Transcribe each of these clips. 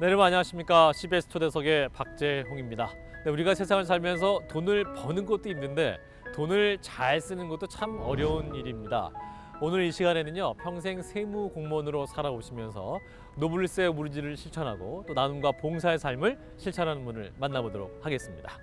네, 여러분 안녕하십니까. CBS 초대석의 박재홍입니다. 네, 우리가 세상을 살면서 돈을 버는 것도 힘든데 돈을 잘 쓰는 것도 참 어려운 일입니다. 오늘 이 시간에는요. 평생 세무 공무원으로 살아오시면서 노블세 오르지를 실천하고 또 나눔과 봉사의 삶을 실천하는 분을 만나보도록 하겠습니다.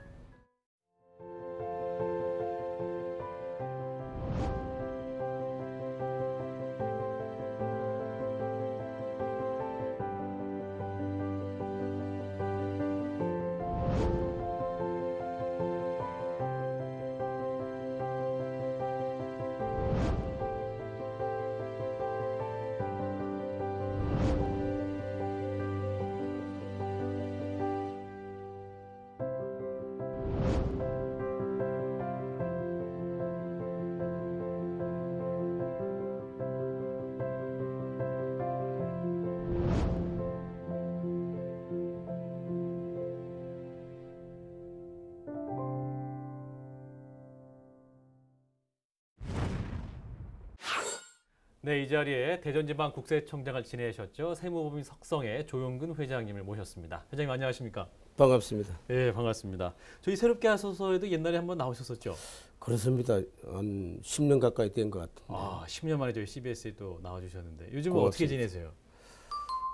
네, 이 자리에 대전지방국세청장을 지내셨죠. 세무법인 석성의 조용근 회장님을 모셨습니다. 회장님 안녕하십니까? 반갑습니다. 예, 네, 반갑습니다. 저희 새롭게 하소서에도 옛날에 한번 나오셨었죠? 그렇습니다. 한 10년 가까이 된 것 같은데. 아, 10년 만에 저희 CBS에 또 나와주셨는데 요즘은 어떻게 지내세요?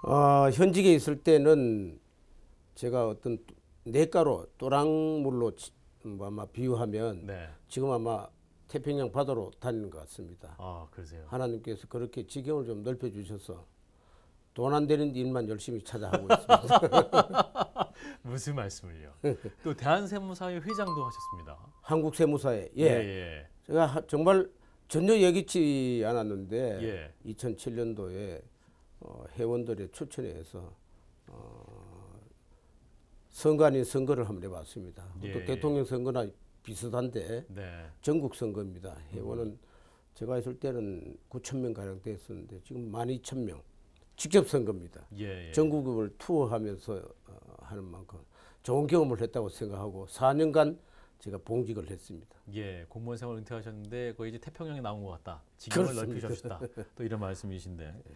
아, 현직에 있을 때는 제가 어떤 내가로 또랑물로 뭐 아마 비유하면 네. 지금 아마 태평양 바다로 다니는 것 같습니다. 아, 그러세요. 하나님께서 그렇게 지경을 좀 넓혀 주셔서 돈 안 되는 일만 열심히 찾아하고 있습니다. 무슨 말씀을요? 또 대한세무사회 회장도 하셨습니다. 한국세무사회. 예. 예, 예. 제가 정말 전혀 예기치 않았는데 예. 2007년도에 어, 회원들의 추천에 서 어, 선관위 선거를 한번 해봤습니다. 또 예. 대통령 선거나 비슷한데 네. 전국 선거입니다. 회원은 음. 제가 있을 때는 9천 명 가량 됐었는데 지금 12,000명 직접 선거입니다. 예, 예. 전국을 투어하면서 어, 하는 만큼 좋은 경험을 했다고 생각하고 4년간 제가 봉직을 했습니다. 예, 공무원 생활 은퇴하셨는데 거의 이제 태평양에 나온 것 같다. 지경을 넓히셨다. 또 이런 말씀이신데 예.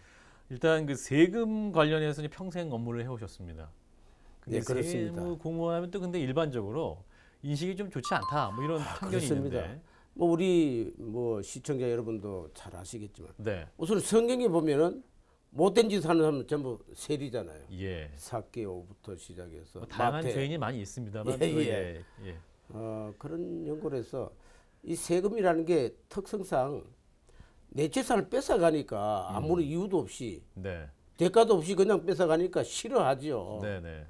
일단 그 세금 관련해서 는 평생 업무를 해오셨습니다. 네, 그렇습니다. 공무원하면 또 근데 일반적으로 인식이 좀 좋지 않다. 뭐 이런 아, 편견이 그렇습니다. 있는데. 뭐 우리 뭐 시청자 여러분도 잘 아시겠지만 네. 우선 성경에 보면은 못된 짓 하는 사람은 전부 세리잖아요. 예. 사기오부터 시작해서 뭐 다양한 마태. 죄인이 많이 있습니다만 예, 예. 예. 어, 그런 연구를 해서 이 세금이라는 게 특성상 내 재산을 뺏어가니까 아무런 음. 이유도 없이 네. 대가도 없이 그냥 뺏어가니까 싫어하지요. 네, 네.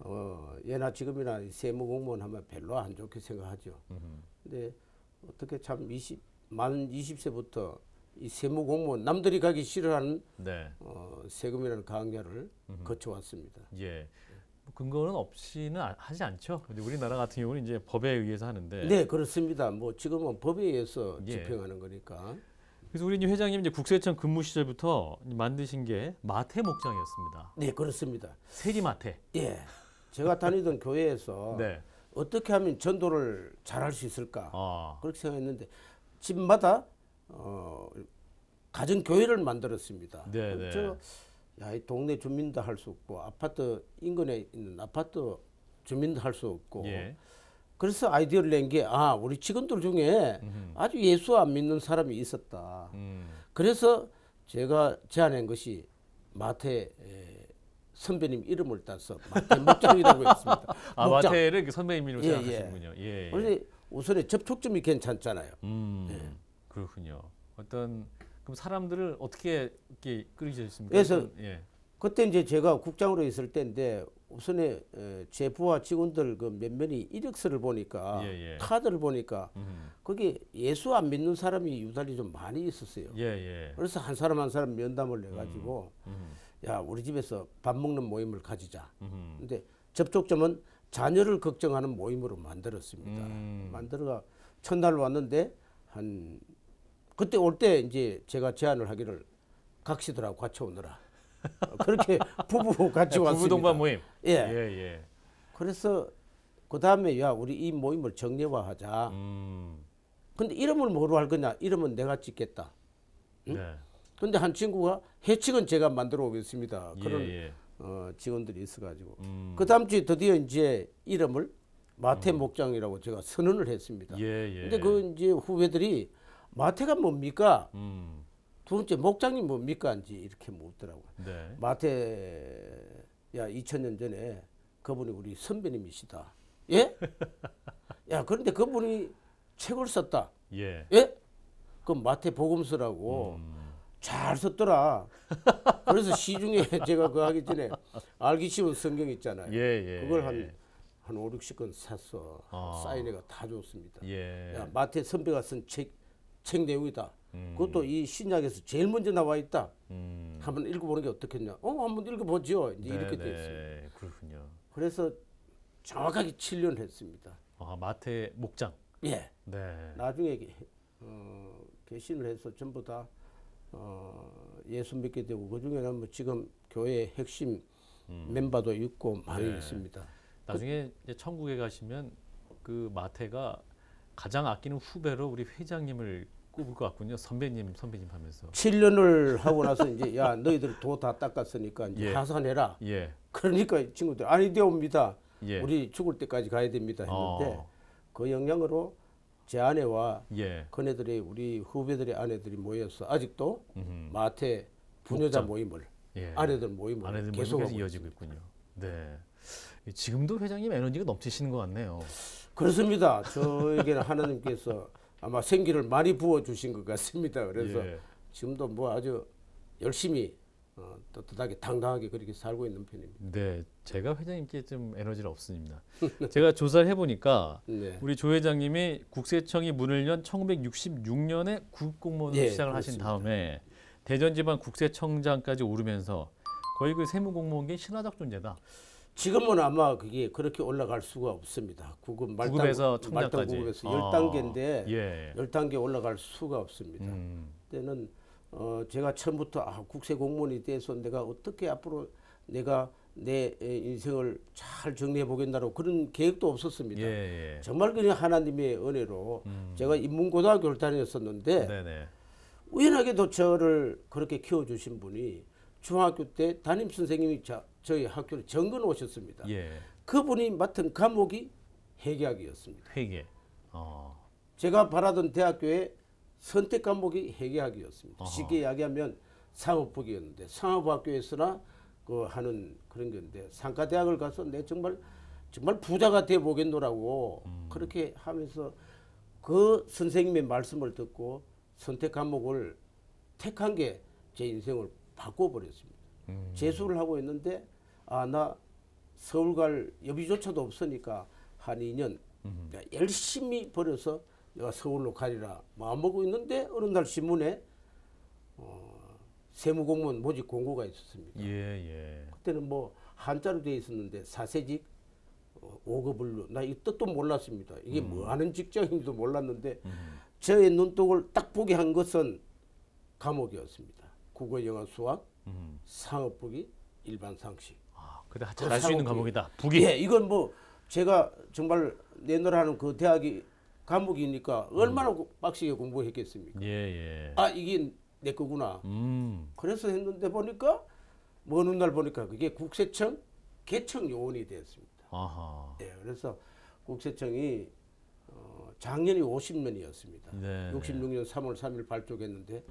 어, 예나 지금이나 세무 공무원 하면 별로 안 좋게 생각하죠. 음. 근데 어떻게 참 20, 만 20세부터 이 세무 공무원 남들이 가기 싫어하는 네. 어, 세금이라는 강좌를 음. 거쳐왔습니다. 예. 뭐 근거는 없이는 아, 하지 않죠. 근데 우리나라 같은 경우는 이제 법에 의해서 하는데. 네, 그렇습니다. 뭐 지금은 법에 의해서 예. 집행하는 거니까. 그래서 우리 회장님 이제 국세청 근무 시절부터 만드신 게 마태 목장이었습니다. 네, 그렇습니다. 세리 마태. 예. 제가 다니던 교회에서 네. 어떻게 하면 전도를 잘 할 수 있을까 아. 그렇게 생각했는데 집마다 어, 가정 교회를 만들었습니다. 네, 제 네. 야이 동네 주민도 할 수 없고 아파트 인근에 있는 아파트 주민도 할 수 없고 예. 그래서 아이디어를 낸 게 아 우리 직원들 중에 음흠. 아주 예수 안 믿는 사람이 있었다. 음. 그래서 제가 제안한 것이 마태 에, 선배님 이름을 따서 마태 목장이라고 했습니다. 아 목장. 마태를 그 선배님으로 예, 생각하시군요. 예. 예, 예. 우선에 접촉점이 괜찮잖아요. 음, 예. 그렇군요. 어떤 그럼 사람들을 어떻게 이렇게 끌으셨습니까? 그래서 예. 그때 이제 제가 국장으로 있을 때인데 우선에 어, 제 부하 직원들 그 몇몇이 이력서를 보니까 예, 예, 카드를 보니까 음. 거기 예수 안 믿는 사람이 유달리 좀 많이 있었어요. 예, 예. 그래서 한 사람 한 사람 면담을 해가지고. 음, 음. 야 우리 집에서 밥 먹는 모임을 가지자. 음흠. 근데 접촉점은 자녀를 걱정하는 모임으로 만들었습니다. 음. 만들어가 첫날 왔는데 한 그때 올 때 이제 제가 제안을 하기를 각시들하고 같이 오느라 그렇게 부부 네, 같이 왔습니 부부 동반 모임. 예. 예, 예. 그래서 그 다음에 야 우리 이 모임을 정례화하자. 음. 근데 이름을 뭐로 할 거냐? 이름은 내가 짓겠다. 응? 네. 근데 한 친구가 해칙은 제가 만들어 오겠습니다. 예, 그런 예, 예. 어, 직원들이 있어가지고 음. 그 다음 주에 드디어 이제 이름을 마태 음. 목장이라고 제가 선언을 했습니다. 예, 예. 근데 그 이제 후배들이 마태가 뭡니까? 음. 두 번째 목장이 뭡니까? 인제 이렇게 묻더라고요. 네. 마태야 2000년 전에 그분이 우리 선배님이시다. 예? 야 그런데 그분이 책을 썼다. 예? 예? 그 마태 복음서라고. 음. 잘 썼더라. 그래서 시중에 제가 그 하기 전에 알기 쉬운 성경 있잖아요. 예, 예, 그걸 한, 예. 한 5, 60권 샀어. 아. 사인회가 다좋습니다 예. 야, 마태 선배가 쓴 책, 책 내용이다. 음. 그것도 이 신약에서 제일 먼저 나와 있다. 음. 한번 읽어보는 게 어떻겠냐. 어, 한번 읽어보죠. 이제 네, 이렇게 되어요 네, 그렇군요. 그래서 정확하게 7년 했습니다. 아, 마태 목장? 예. 네. 나중에 어, 개신을 해서 전부 다 어, 예수 믿게 되고 그 중에는 뭐 지금 교회 핵심 음. 멤버도 있고 많이 네. 있습니다. 나중에 이제 천국에 가시면 그 마태가 가장 아끼는 후배로 우리 회장님을 꼽을 것 같군요. 선배님, 선배님 하면서. 7년을 하고 나서 이제 야 너희들 도 다 닦았으니까 이제 예. 하산해라. 예. 그러니까 친구들 아니 되옵니다. 예. 우리 죽을 때까지 가야 됩니다 어. 했는데 어. 그 영향으로 제 아내와 예. 그네들이 우리 후배들의 아내들이 모여서 아직도 음흠. 마태 부녀자 복장. 모임을 예. 아내들 모임을 아내들 계속 이어지고 있군요. 네. 지금도 회장님 에너지가 넘치시는 것 같네요. 그렇습니다. 저에게는 하나님께서 아마 생기를 많이 부어 주신 것 같습니다. 그래서 예. 지금도 뭐 아주 열심히 어, 떳떳하게 당당하게 그렇게 살고 있는 편입니다. 네, 제가 회장님께 좀 에너지를 없습니다. 제가 조사를 해보니까 네. 우리 조 회장님이 국세청이 문을 연 1966년에 국공무원으로 네, 예, 시작을 그렇습니다. 하신 다음에 대전지방 국세청장까지 오르면서 거의 그 세무공무원계 신화적 존재다. 지금은 아마 그게 그렇게 올라갈 수가 없습니다. 구급 말단, 구급에서 청장까지. 말단 구급에서 아, 10단계인데 예. 10단계 올라갈 수가 없습니다. 음. 때는 어, 제가 처음부터 아, 국세 공무원이 돼서 내가 어떻게 앞으로 내가 내 인생을 잘 정리해 보겠다고 그런 계획도 없었습니다. 예, 예. 정말 그냥 하나님의 은혜로 음. 제가 인문고등학교를 다녔었는데 네네. 우연하게도 저를 그렇게 키워주신 분이 중학교 때 담임 선생님이 저희 학교를 정근 오셨습니다. 예. 그분이 맡은 과목이 회계학이었습니다. 회계. 어. 제가 바라던 대학교에 선택 과목이 회계학이었습니다. 아하. 쉽게 이야기하면 상업학이었는데 상업학교에서나 그 하는 그런 건데 상가대학을 가서 내 정말 정말 부자가 돼 보겠노라고 음. 그렇게 하면서 그 선생님의 말씀을 듣고 선택 과목을 택한 게 제 인생을 바꿔버렸습니다. 음. 재수를 하고 있는데 아 나 서울 갈 여비조차도 없으니까 한 2년 음. 열심히 버려서 내가 서울로 가리라 마음먹고 있는데 어느 날 신문에 어, 세무공무원 모집 공고가 있었습니다. 예, 예. 그때는 뭐 한자로 되어 있었는데 사세직 어, 5급을로 나이 뜻도 몰랐습니다. 이게 음. 뭐 하는 직장인지도 몰랐는데 음. 저의 눈독을 딱 보게 한 것은 과목이었습니다. 국어, 영어, 수학, 음. 상업부기, 일반 상식. 아, 그래 잘할 그 수 있는 과목이다. 부기. 예, 이건 뭐 제가 정말 내노라는 그 대학이 감옥이니까 음. 얼마나 음. 빡시게 공부했겠습니까? 예, 예. 아 이게 내 거구나. 음. 그래서 했는데 보니까 뭐 어느 날 보니까 그게 국세청 개청 요원이 되었습니다. 아하. 예, 그래서 국세청이 어, 작년이 50년이었습니다. 네, 66년 3월 3일 발족했는데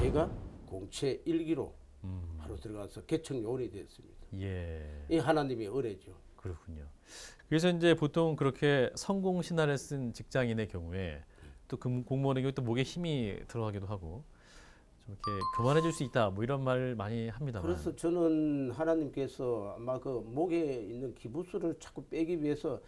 제가 공채 1기로 음. 바로 들어가서 개청 요원이 되었습니다. 예. 이 하나님의 은혜죠. 그렇군요. 그래서 이제 보통 그렇게 성공 신화를 쓴 직장인의 경우에 또 공무원의 경우 또 목에 힘이 들어가기도 하고 좀 이렇게 교만해질 수 있다 뭐 이런 말 많이 합니다. 그래서 저는 하나님께서 아마 그 목에 있는 기부수를 자꾸 빼기 위해서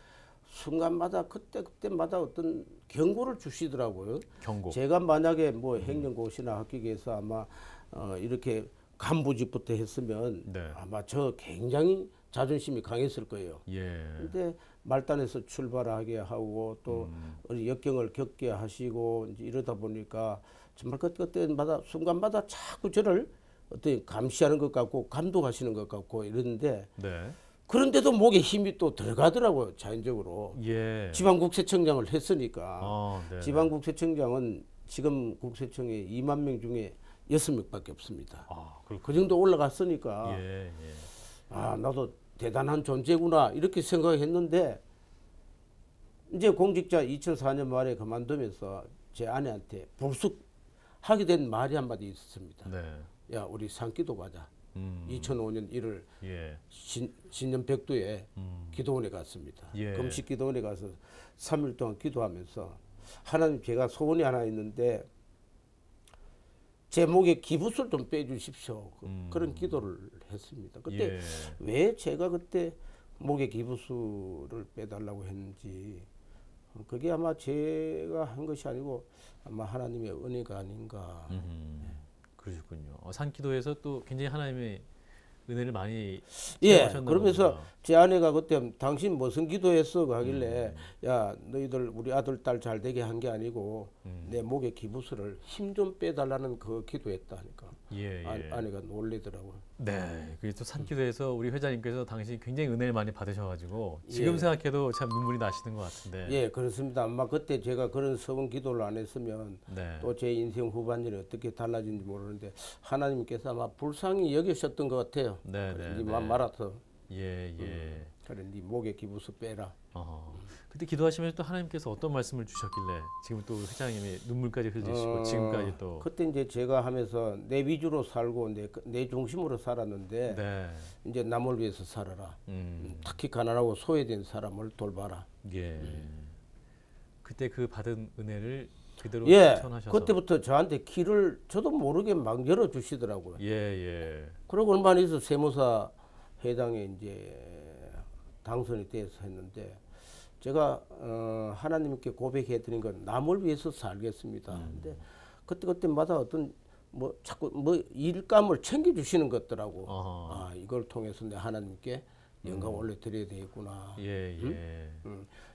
순간마다 그때 그때마다 어떤 경고를 주시더라고요. 경고. 제가 만약에 뭐 음. 행정고시나 합격해서 아마 어 이렇게 간부직부터 했으면 네. 아마 저 굉장히 자존심이 강했을 거예요. 예. 근데 말단에서 출발하게 하고 또 음. 역경을 겪게 하시고 이제 이러다 보니까 정말 그때마다 순간마다 자꾸 저를 어떻게 감시하는 것 같고 감독하시는 것 같고 이러는데 네. 그런데도 목에 힘이 또 들어가더라고요 자연적으로 예. 지방국세청장을 했으니까 어, 아, 네. 지방국세청장은 지금 국세청에 2만 명 중에 6명밖에 없습니다 아, 그 정도 올라갔으니까 예, 예. 아 나도 대단한 존재구나 이렇게 생각했는데 이제 공직자 2004년 말에 그만두면서 제 아내한테 불쑥 하게 된 말이 한마디 있었습니다. 네. 야 우리 산기도 가자. 음. 2005년 1월 예. 신, 신년 백두에 음. 기도원에 갔습니다. 예. 금식 기도원에 가서 3일 동안 기도하면서 하나님 제가 소원이 하나 있는데 제 목에 기부술 좀 빼주십시오. 그 음. 그런 기도를 했습니다. 그때 예. 왜 제가 그때 목에 기부술을 빼달라고 했는지 그게 아마 제가 한 것이 아니고 아마 하나님의 은혜가 아닌가. 음, 그러셨군요. 어, 산기도에서 또 굉장히 하나님의 은혜를 많이 예 그러면서 거구나. 제 아내가 그때 당신 무슨 기도했어 그 하길래 음. 야 너희들 우리 아들 딸 잘 되게 한 게 아니고 음. 내 목에 기부스를 힘좀 빼달라는 그 기도했다 하니까 예, 아, 예. 아, 아내가 놀리더라고요. 네, 그게 또 산기도에서 우리 회장님께서 당신이 굉장히 은혜를 많이 받으셔가지고 예. 지금 예. 생각해도 참 눈물이 나시는 것 같은데. 예, 그렇습니다. 아마 그때 제가 그런 서원 기도를 안 했으면 네. 또제 인생 후반전이 어떻게 달라진지 모르는데 하나님께서 아마 불쌍히 여기셨던 것 같아요. 네, 네, 네. 말아서. 예, 예. 음. 그래 네 목에 기부수 빼라. 어. 그때 기도하시면 또 하나님께서 어떤 말씀을 주셨길래 지금 또 회장님이 눈물까지 흘리시고 어, 지금까지 또 그때 이제 제가 하면서 내 위주로 살고 내, 내 중심으로 살았는데 네. 이제 남을 위해서 살아라. 음. 음 특히 가난하고 소외된 사람을 돌봐라. 예. 음. 그때 그 받은 은혜를 그대로 예, 실하셔서 그때부터 저한테 길을 저도 모르게 막 열어 주시더라고요. 예, 예. 그러고 얼마 안 있어 세무사 회장에 이제 당선이 돼서 했는데 제가 어, 하나님께 고백해 드린 건 남을 위해서 살겠습니다. 음. 근데 그때 그때마다 어떤 뭐 자꾸 뭐 일감을 챙겨 주시는 것더라고. 어허. 아 이걸 통해서 내 하나님께 영광 음. 올려드려야 되겠구나. 예, 예.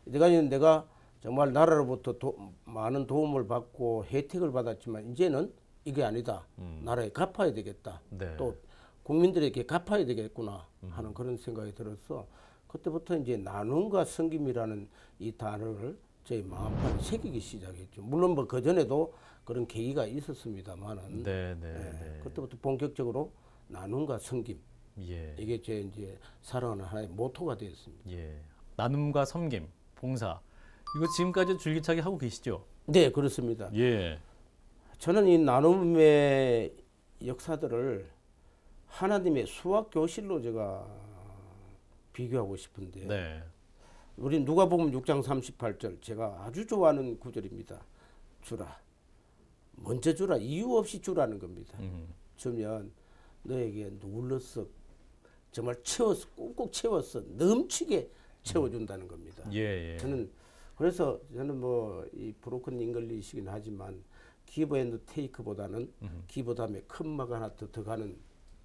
내가 음. 이제 내가 정말 나라로부터 도, 많은 도움을 받고 혜택을 받았지만 이제는 이게 아니다. 음. 나라에 갚아야 되겠다. 네. 또 국민들에게 갚아야 되겠구나 음. 하는 음. 그런 생각이 들어서 그때부터 이제 나눔과 섬김이라는 이 단어를 저희 마음판에 새기기 시작했죠. 물론 뭐 그전에도 그런 계기가 있었습니다만은 네, 네, 예, 네. 그때부터 본격적으로 나눔과 섬김 예. 이게 제 이제 살아가는 하나의 모토가 되었습니다. 예. 나눔과 섬김, 봉사 이거 지금까지 줄기차게 하고 계시죠? 네, 그렇습니다. 예. 저는 이 나눔의 역사들을 하나님의 수학 교실로 제가 비교하고 싶은데 네. 우리 누가 보면 6장 38절 제가 아주 좋아하는 구절입니다. 주라. 먼저 주라. 이유 없이 주라는 겁니다. 음. 주면 너에게 눌러서 정말 채워서 꾹꾹 채워서 넘치게 채워준다는 겁니다. 예, 예. 저는 그래서 저는 뭐 이 브로큰 잉글리시긴 하지만 기브 앤드 테이크보다는 음. 기브 다음에 큰마 하나 더 들어가는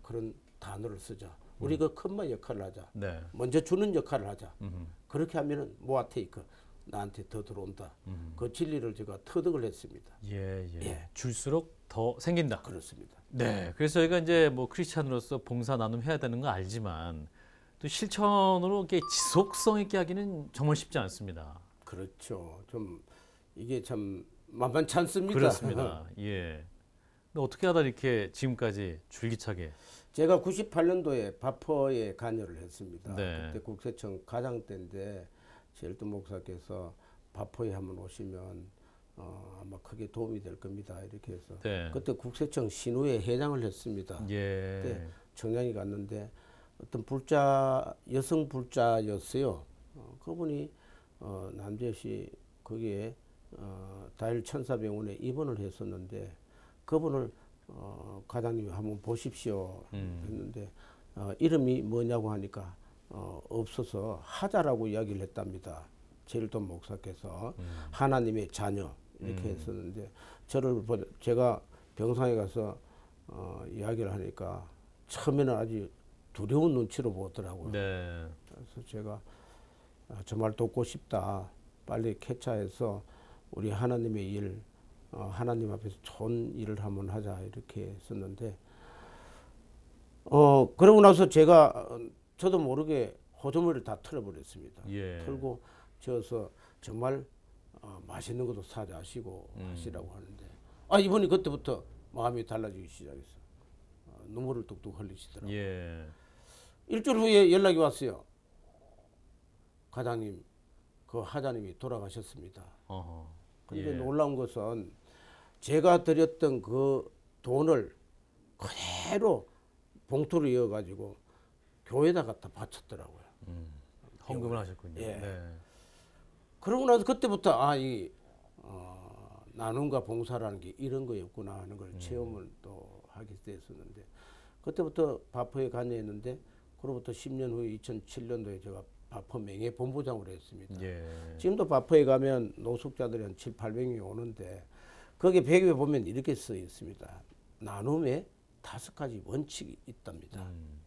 그런 단어를 쓰자. 우리가 큰마 역할을 하자. 네. 먼저 주는 역할을 하자. 음흠. 그렇게 하면은 모아테이크 나한테 더 들어온다. 음그 진리를 제가 터득을 했습니다. 예, 예, 예. 줄수록 더 생긴다. 그렇습니다. 네. 그래서 저희가 이제 뭐크리스천으로서 봉사 나눔 해야 되는 거 알지만 또 실천으로 이렇게 지속성 있게 하기는 정말 쉽지 않습니다. 그렇죠. 좀 이게 참 만만치 않습니다. 그렇습니다. 예. 어떻게 하다 이렇게 지금까지 줄기차게 제가 98년도에 바퍼에 간여를 했습니다. 네. 그때 국세청 가장 때인데 제일도 목사께서 바퍼에 한번 오시면 어, 아마 크게 도움이 될 겁니다. 이렇게 해서 네. 그때 국세청 신우회 회장을 했습니다. 예. 그때 청량이 갔는데 어떤 불자 여성 불자였어요. 어, 그분이 어, 남재시 거기에 어, 다일 천사병원에 입원을 했었는데 그분을 어, 과장님 한번 보십시오 음. 했는데 어, 이름이 뭐냐고 하니까 어, 없어서 하자라고 이야기를 했답니다. 제일돈 목사께서 음. 하나님의 자녀 이렇게 음. 했었는데 저를 보, 제가 병상에 가서 어, 이야기를 하니까 처음에는 아주 두려운 눈치로 보더라고요. 네. 그래서 제가 아, 정말 돕고 싶다. 빨리 캐차해서 우리 하나님의 일 어, 하나님 앞에서 좋은 일을 한번 하자 이렇게 썼는데 어 그러고 나서 제가 저도 모르게 호주머니를 다 털어버렸습니다. 예. 털고 저서 정말 어, 맛있는 것도 사자 하시고 음. 하시라고 하는데 아 이분이 그때부터 마음이 달라지기 시작했어. 어, 눈물을 뚝뚝 흘리시더라고요. 예. 일주일 후에 연락이 왔어요. 과장님, 그 하자님이 돌아가셨습니다. 어허. 근데 예. 놀라운 것은 제가 드렸던 그 돈을 그대로 봉투를 이어가지고 교회에다 갖다 바쳤더라고요. 음, 헌금을 하셨군요. 예. 네. 그러고 나서 그때부터 아, 이 어, 나눔과 봉사라는 게 이런 거였구나 하는 걸 음. 체험을 또 하게 됐었는데 그때부터 바포에 관여했는데 그로부터 10년 후에 2007년도에 제가 바포 명예 본부장으로 했습니다. 예. 지금도 바포에 가면 노숙자들이 한 7, 800명이 오는데 거기 배경에 보면 이렇게 써 있습니다. 나눔의 다섯 가지 원칙이 있답니다. 음.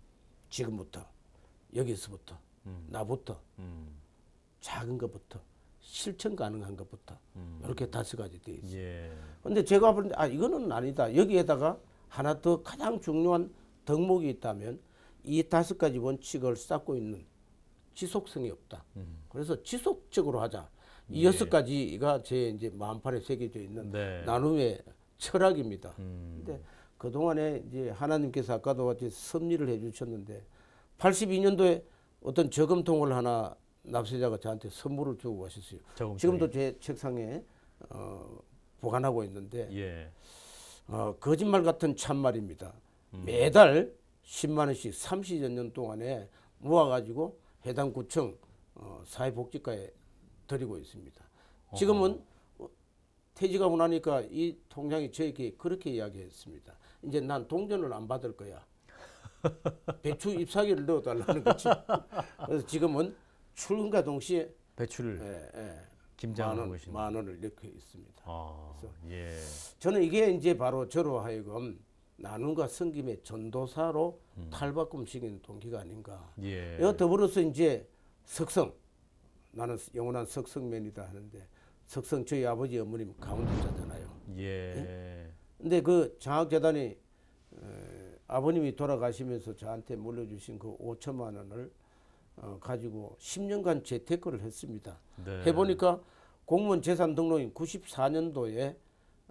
지금부터 여기서부터 음. 나부터 음. 작은 것부터 실천 가능한 것부터 음. 이렇게 다섯 가지 되어 있어요. 그런데 예. 제가 보는데 아 이거는 아니다. 여기에다가 하나 더 가장 중요한 덕목이 있다면 이 다섯 가지 원칙을 쌓고 있는 지속성이 없다. 음. 그래서 지속적으로 하자. 예. 이 여섯 가지가 제 이제 마판에 새겨져 있는 네. 나눔의 철학입니다. 음. 근데 그 동안에 이제 하나님께서 아까도 같이 섭리를 해주셨는데 82년도에 어떤 저금통을 하나 납세자가 저한테 선물을 주고 가셨어요. 저금통이. 지금도 제 책상에 어, 보관하고 있는데 예. 어, 거짓말 같은 참말입니다. 음. 매달 10만 원씩 30여 년 동안에 모아가지고 해당 구청 어, 사회복지과에 드리고 있습니다. 지금은 퇴직하 원하니까 이 통장이 저에게 그렇게 이야기했습니다. 이제 난 동전을 안 받을 거야. 배추 잎사귀를 넣어달라는 거지. 그래서 지금은 출근과 동시에 배추를 예, 예. 김장하고 계신 만 원을 넣고 있습니다. 아, 예. 저는 이게 이제 바로 저로 하여금 나눔과 성김의 전도사로 음. 탈바꿈시키 동기가 아닌가. 예. 더불어서 이제 석성 나는 영원한 석성맨이다 하는데 석성 저희 아버지 어머님 가운데자잖아요. 예. 예. 근데 그 장학재단이 아버님이 돌아가시면서 저한테 물려주신 그 5천만 원을 어, 가지고 10년간 재테크를 했습니다. 네. 해보니까 공무원 재산 등록인 94년도에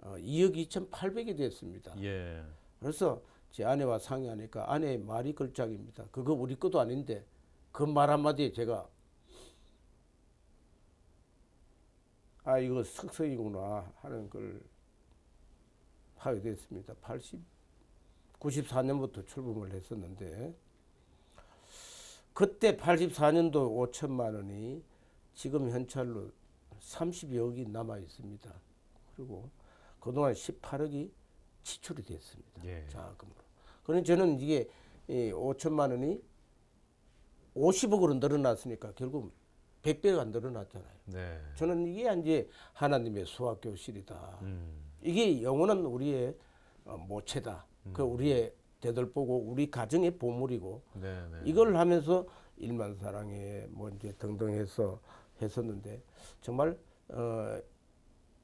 어, 2억 2,800이 됐습니다. 예. 그래서 제 아내와 상의하니까 아내의 말이 걸작입니다. 그거 우리 것도 아닌데 그 말 한마디에 제가 아 이거 석석이구나 하는 걸 파괴됐습니다. 80, 94년부터 출범을 했었는데 그때 84년도 5천만 원이 지금 현찰로 30여억이 남아 있습니다. 그리고 그동안 18억이 지출이 됐습니다. 예. 자금으로. 그런데 저는 이게 5천만 원이 50억으로 늘어났으니까 결국 100배가 늘어났잖아요. 네. 저는 이게 이제 하나님의 수학교실이다. 음. 이게 영혼은 우리의 어, 모체다. 음. 그 우리의 되돌보고 우리 가정의 보물이고 네, 네. 네. 이걸 하면서 일만 사랑에 뭐 이제 등등 해서 했었는데 정말 어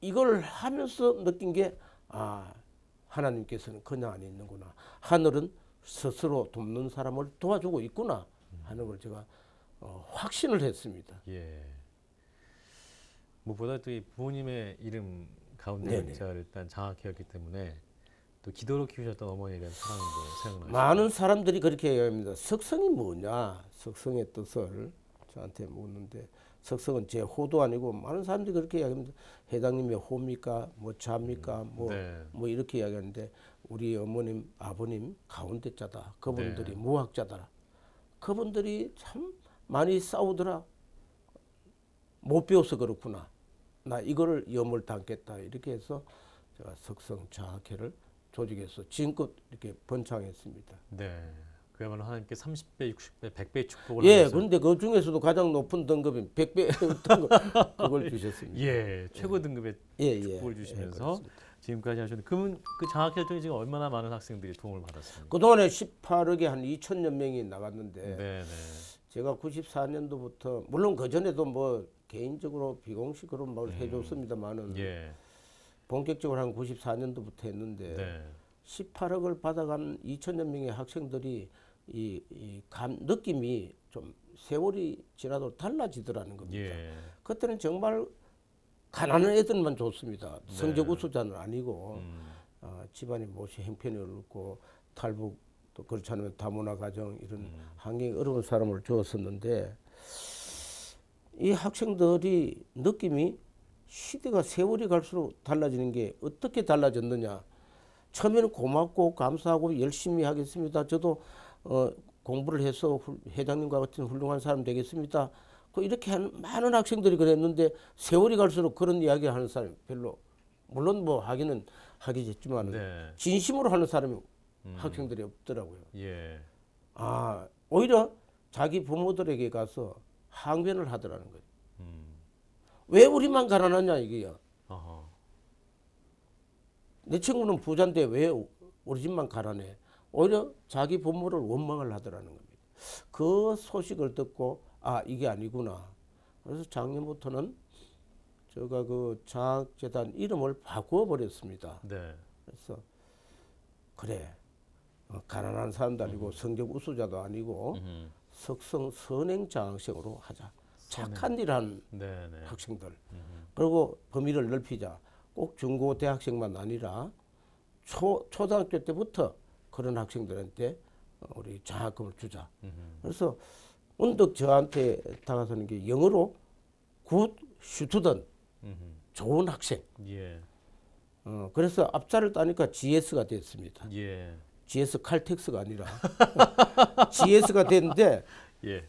이걸 하면서 느낀 게 아 하나님께서는 그냥 안 있는구나 하늘은 스스로 돕는 사람을 도와주고 있구나 하는 걸 제가 어, 확신을 했습니다. 예. 무엇보다 또 부모님의 이름 가운데 제가 일단 장악해왔기 때문에 또 기도로 키우셨던 어머니에 대한 사랑도 생각나요. 많은 사람들이 그렇게 얘기합니다. 석성이 뭐냐? 석성의 뜻을 저한테 묻는데 석성은 제 호도 아니고 많은 사람들이 그렇게 이야기합니다. 회장님이 호입니까? 뭐 자입니까? 음, 뭐, 네. 뭐 이렇게 이야기하는데 우리 어머님, 아버님 가운데 자다. 그분들이 네. 무학자다. 그분들이 참 많이 싸우더라. 못 배워서 그렇구나. 나 이거를 염을 담겠다. 이렇게 해서 제가 석성자학회를 조직해서 지금껏 이렇게 번창했습니다. 네. 그야말로 하나님께 30배, 60배, 100배 축복을 예, 하셨어요. 그런데 그 중에서도 가장 높은 등급인 100배 등급 그걸 주셨습니다. 예, 최고 등급의 예, 예. 축복을 예, 주시면서 예, 지금까지 하셨는데 그 장학회 활동 지금 얼마나 많은 학생들이 도움을 받았습니까? 그동안에 18억에 한 2천여 명이 나갔는데 네, 네. 제가 94년도부터 물론 그 전에도 뭐 개인적으로 비공식 으로말 음. 해줬습니다만은 예. 본격적으로 한 94년도부터 했는데 네. 18억을 받아간 2천여 명의 학생들이 이, 이 감, 느낌이 좀 세월이 지나도 달라지더라는 겁니다. 예. 그때는 정말 가난한 애들만 좋습니다. 성적 네. 우수자는 아니고 음. 어, 집안이 모시 형편이 어렵고 탈북 또 그렇지 않으면 다문화 가정 이런 음. 경계 어려운 사람을 주었었는데 이 학생들이 느낌이 시대가 세월이 갈수록 달라지는 게 어떻게 달라졌느냐. 처음에는 고맙고 감사하고 열심히 하겠습니다. 저도 어, 공부를 해서 회장님과 같은 훌륭한 사람 되겠습니다. 그 이렇게 한 많은 학생들이 그랬는데 세월이 갈수록 그런 이야기를 하는 사람이 별로 물론 뭐 하기는 하겠지만 기 네. 진심으로 하는 사람이 음. 학생들이 없더라고요. 예. 아 오히려 자기 부모들에게 가서 항변을 하더라는 거예요. 음. 왜 우리만 가난하냐 이게요. 내 친구는 부자데왜 우리 집만 가난해? 오히려 자기 부모를 원망을 하더라는 겁니다. 그 소식을 듣고 아 이게 아니구나. 그래서 작년부터는 제가 그 자학재단 이름을 바꾸 버렸습니다. 네. 그래서 그래 어, 가난한 사람도 아니고 음. 성적 우수자도 아니고 석성 선행 장학생으로 하자. 착한 일한 네네. 네. 학생들. 그리고 범위를 넓히자. 꼭 중고 대학생만 아니라 초 초등학교 때부터 그런 학생들한테 우리 장학금을 주자. 그래서 언덕 저한테 다가서는 게 영어로 굿 슈트던 좋은 학생. 예. 어, 그래서 앞자를 따니까 GS가 됐습니다. 예. GS 칼텍스가 아니라 GS가 됐는데 예.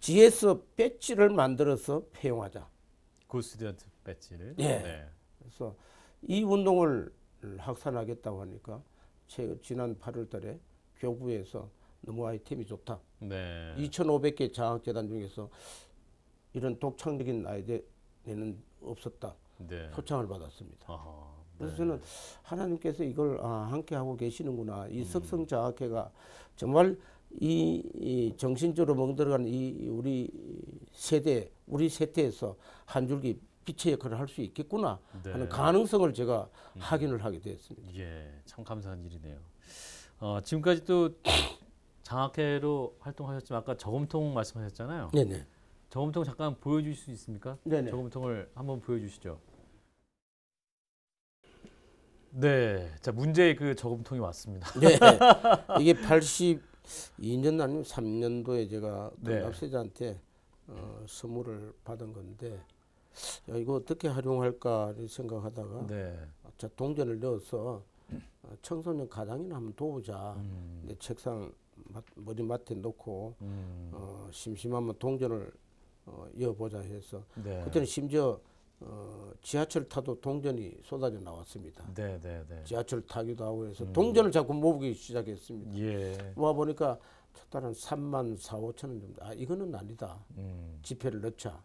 GS 배지를 만들어서 폐용하자. 고스튜던트 그 배지를. 예. 네. 그래서 이 운동을 확산하겠다고 하니까 최, 지난 8월달에 교부에서 너무 아이템이 좋다. 네. 2,500개 장학재단 중에서 이런 독창적인 아이디어는 없었다. 네. 초청을 받았습니다. 아하. 네. 그래서 저는 하나님께서 이걸 아, 함께 하고 계시는구나. 이 음. 석성자학회가 정말 이, 이 정신적으로 멍들어간 이 우리 세대, 우리 세태에서 한 줄기 빛의 역할을 할 수 있겠구나 네. 하는 가능성을 제가 음. 확인을 하게 되었습니다. 예, 참 감사한 일이네요. 어, 지금까지 또 장학회로 활동하셨지만 아까 저금통 말씀하셨잖아요. 네네. 저금통 잠깐 보여주실 수 있습니까? 네네. 저금통을 한번 보여주시죠. 네, 자 문제의 그 저금통이 왔습니다. 네, 이게 82년 아니면 3년도에 제가 네. 동갑세자한테 네. 어, 선물을 받은 건데 야, 이거 어떻게 활용할까 생각하다가 네. 자 동전을 넣어서 어, 청소년 가당이나 한번 도우자. 음. 책상 머리맡에 놓고 음. 어, 심심하면 동전을 어, 이어보자 해서 네. 그때는 심지어 어, 지하철 타도 동전이 쏟아져 나왔습니다. 네, 네, 네. 지하철 타기도 하고 해서 음. 동전을 자꾸 모으기 시작했습니다. 예. 모아 보니까 첫 달은 3만 4, 5천 원 정도. 아 이거는 아니다. 음. 지폐를 넣자.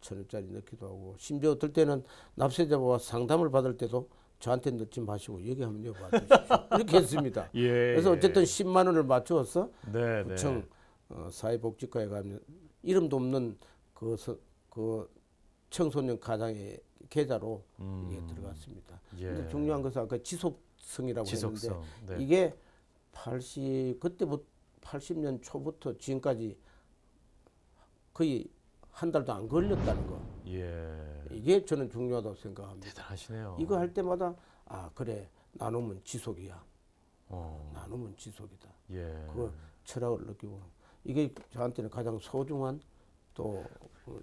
천 원짜리 넣기도 하고 심지어 어떨 때는 납세자와 상담을 받을 때도 저한테 넣지 마시고 여기 한번 여봐주십시오. 이렇게 했습니다. 예, 그래서 예. 어쨌든 10만 원을 맞추어서 네, 네. 구청 네. 어, 사회복지과에 가면 이름도 없는 그, 그 청소년 가장의 계좌로 음. 이게 들어갔습니다. 예. 근데 중요한 것은 아까 지속성이라고 지속성. 했는데 네. 이게 80 그때부터 80년 초부터 지금까지 거의 한 달도 안 걸렸다는 거. 예. 이게 저는 중요하다고 생각합니다. 대단하시네요. 이거 할 때마다 아 그래 나눔은 지속이야. 어. 나눔은 지속이다. 예. 그 철학을 느끼고 이게 저한테는 가장 소중한 또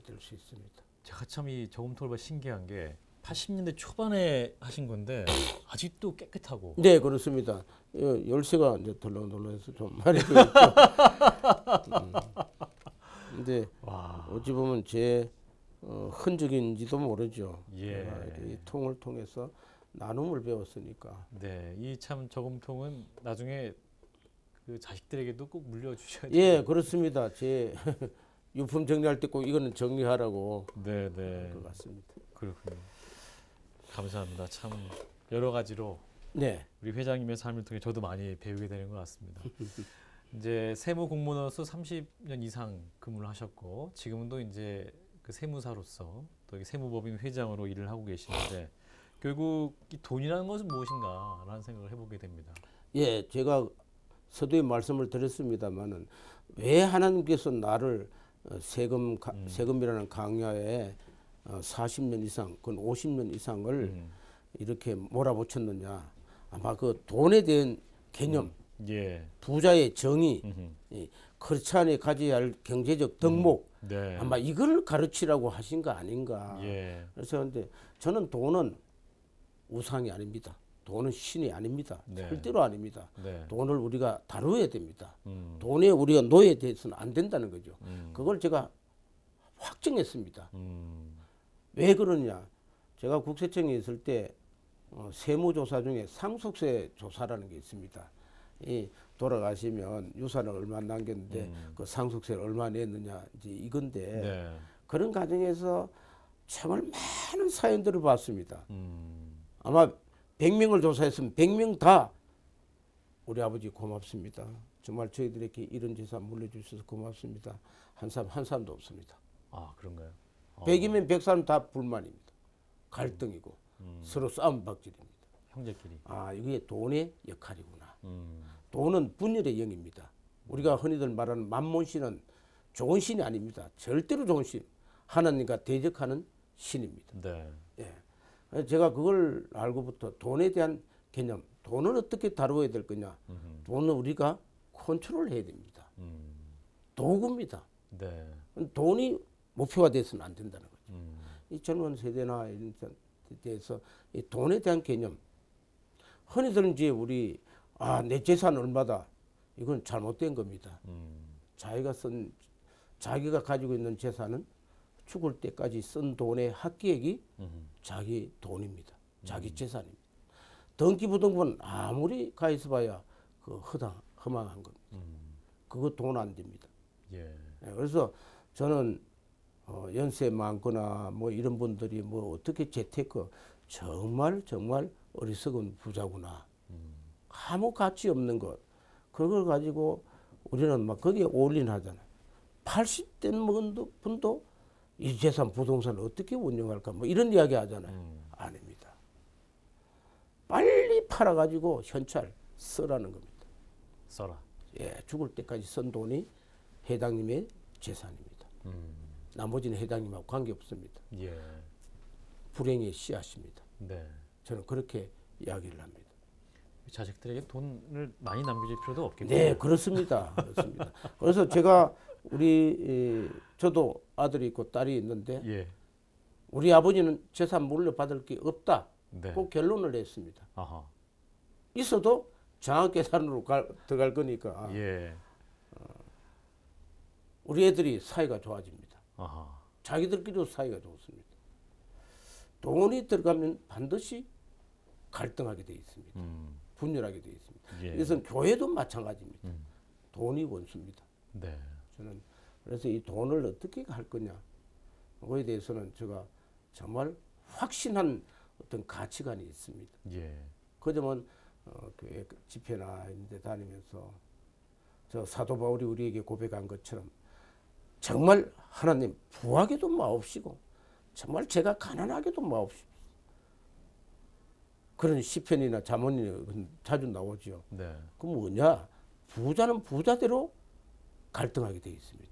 될 수 있습니다. 제가 참 이 저금통을 신기한 게 80년대 초반에 하신 건데 아직도 깨끗하고. 네 그렇습니다. 예, 열쇠가 이제 덜렁덜렁해서 좀 많이 있고. 음. 근데 와. 어찌 보면 제 어, 흔적인지도 모르죠. 예. 이 통을 통해서 나눔을 배웠으니까. 네, 이 참 저금통은 나중에 그 자식들에게도 꼭 물려주셔야 예, 돼요. 예, 그렇습니다. 제 유품 정리할 때 꼭 이거는 정리하라고 네, 네. 것 같습니다. 그렇군요. 감사합니다. 참 여러 가지로 네. 우리 회장님의 삶을 통해 저도 많이 배우게 되는 것 같습니다. 이제 세무 공무원으로서 30년 이상 근무를 하셨고 지금도 이제 그 세무사로서 또 세무법인 회장으로 일을 하고 계시는데 결국 이 돈이라는 것은 무엇인가라는 생각을 해보게 됩니다. 예, 제가 서두에 말씀을 드렸습니다만은 왜 하나님께서 나를 어, 세금 가, 음. 세금이라는 강야에 어, 40년 이상, 그건 50년 이상을 음. 이렇게 몰아붙였느냐. 아마 그 돈에 대한 개념, 음. 예. 부자의 정의, 예, 그렇지 않이 가져야 할 경제적 덕목, 음. 네. 아마 이걸 가르치라고 하신 거 아닌가. 예. 그래서 근데 저는 돈은 우상이 아닙니다. 돈은 신이 아닙니다. 네. 절대로 아닙니다. 네. 돈을 우리가 다루어야 됩니다. 음. 돈에 우리가 노예돼서는 안 된다는 거죠. 음. 그걸 제가 확정했습니다. 음. 왜 그러냐? 제가 국세청에 있을 때 어, 세무조사 중에 상속세 조사라는 게 있습니다. 이 돌아가시면 유산을 얼마 남겼는데 음. 그 상속세를 얼마 냈느냐 이제 이건데 네. 그런 과정에서 정말 많은 사연들을 봤습니다. 음. 아마 100명을 조사했으면 100명 다 우리 아버지 고맙습니다. 정말 저희들에게 이런 재산 물려주셔서 고맙습니다. 한 사람 한 사람도 없습니다. 아 그런가요? 어. 100이면 100사람 다 불만입니다. 갈등이고 음. 음. 서로 싸움 박질입니다. 형제끼리. 아 이게 돈의 역할이구나. 음. 돈은 분열의 영입니다. 우리가 흔히들 말하는 만몬신은 좋은 신이 아닙니다. 절대로 좋은 신. 하나님과 대적하는 신입니다. 네. 제가 그걸 알고부터 돈에 대한 개념, 돈을 어떻게 다루어야 될 거냐. 돈은 우리가 컨트롤해야 됩니다. 음. 도구입니다. 네. 돈이 목표가 돼서는 안 된다는 거죠. 음. 이 젊은 세대나 이런 데서 이 돈에 대한 개념, 흔히들 이제 우리 아내 재산 얼마다 이건 잘못된 겁니다. 음. 자기가 쓴 자기가 가지고 있는 재산은 죽을 때까지 쓴 돈의 합계액이 자기 돈입니다. 자기 음. 재산입니다. 덩기부등본 아무리 가해서봐야 그 허당 허망한 겁니다. 음. 그거 돈 안 됩니다. 예. 예. 그래서 저는 어, 연세 많거나 뭐 이런 분들이 뭐 어떻게 재테크 정말 정말 어리석은 부자구나. 음. 아무 가치 없는 것. 그걸 가지고 우리는 막 거기에 올인하잖아요. 80대 분도, 분도 이 재산 부동산을 어떻게 운영할까 뭐 이런 이야기 하잖아요. 음. 아닙니다. 빨리 팔아가지고 현찰 써라는 겁니다. 써라. 예, 죽을 때까지 쓴 돈이 해당님의 재산입니다. 음. 나머지는 해당님하고 관계 없습니다. 예. 불행의 씨앗입니다. 네. 저는 그렇게 이야기를 합니다. 자식들에게 돈을 많이 남겨줄 필요도 없겠네요. 네, 그렇습니다. 그렇습니다. 그래서 제가 우리 저도 아들이 있고 딸이 있는데 예. 우리 아버지는 재산 물려받을 게 없다. 네. 그 결론을 냈습니다. 아하. 있어도 장학 계산으로 갈, 들어갈 거니까 아, 예. 어, 우리 애들이 사이가 좋아집니다. 아하. 자기들끼리도 사이가 좋습니다. 돈이 들어가면 반드시 갈등하게 돼 있습니다. 음. 분열하게 돼 있습니다. 예. 이것은 교회도 마찬가지입니다. 음. 돈이 원수입니다. 네. 저는 그래서 이 돈을 어떻게 할 거냐. 그거에 대해서는 제가 정말 확신한 어떤 가치관이 있습니다. 예. 그 점은 어, 교회 집회나 이런 데 다니면서 저 사도 바울이 우리에게 고백한 것처럼 정말 하나님 부하게도 마옵시고 정말 제가 가난하게도 마옵시고 그런 시편이나 자문이 자주 나오죠. 네. 그 뭐냐 부자는 부자대로 갈등하게 되어 있습니다.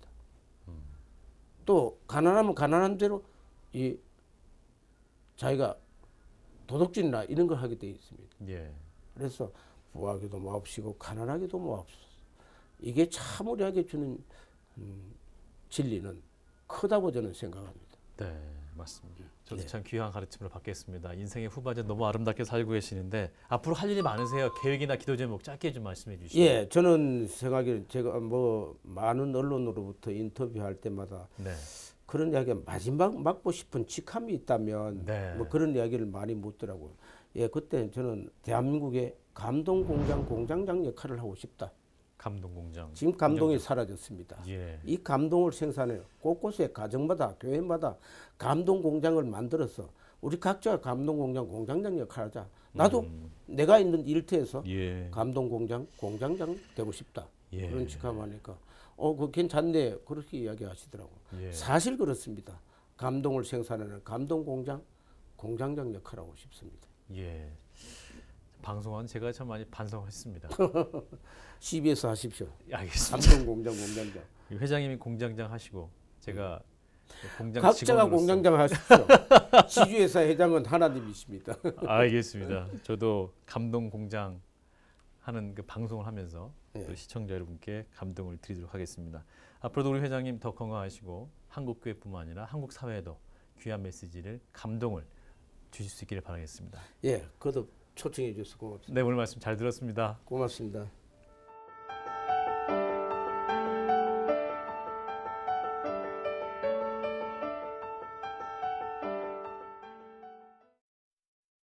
또 가난하면 가난한 대로 이 자기가 도덕질이나 이런 걸 하게 돼 있습니다. 예. 그래서 부하기도 마옵시고 가난하기도 마옵소서. 이게 참 우리에게 주는 음, 진리는 크다고 저는 생각합니다. 네, 맞습니다. 저도 네. 참 귀한 가르침을 받겠습니다. 인생의 후반전 너무 아름답게 살고 계시는데 앞으로 할 일이 많으세요. 계획이나 기도 제목 짧게 좀 말씀해 주시죠. 예, 저는 생각에 제가 뭐 많은 언론으로부터 인터뷰할 때마다 네. 그런 이야기 마지막 막고 싶은 직함이 있다면 네. 뭐 그런 이야기를 많이 묻더라고요. 예, 그때 저는 대한민국의 감동 공장 공장장 역할을 하고 싶다. 감동 공장. 지금 감동이 공장도. 사라졌습니다. 예. 이 감동을 생산해 곳곳에 가정마다 교회마다 감동 공장을 만들어서 우리 각자 감동 공장 공장장 역할 하자. 나도 음. 내가 있는 일터에서 예. 감동 공장 공장장 되고 싶다. 예. 그런 직함하니까 어, 그 괜찮네. 그렇게 이야기하시더라고. 예. 사실 그렇습니다. 감동을 생산하는 감동 공장 공장장 역할하고 싶습니다. 예. 방송한 제가 참 많이 반성했습니다. CBS 하십시오. 예, 알겠습니다. 삼성 공장 공장장. 회장님이 공장장 하시고 제가 음. 공장 각자가 직원으로서. 공장장 하십시오. 지주회사 회장은 하나님이십니다. 아, 알겠습니다. 저도 감동 공장 하는 그 방송을 하면서 네. 또 시청자 여러분께 감동을 드리도록 하겠습니다. 앞으로도 우리 회장님 더 건강하시고 한국 교회뿐만 아니라 한국 사회에도 귀한 메시지를 감동을 주실 수 있기를 바라겠습니다. 예, 그것도 초청해 주셔서 고맙습니다. 네, 오늘 말씀 잘 들었습니다. 고맙습니다.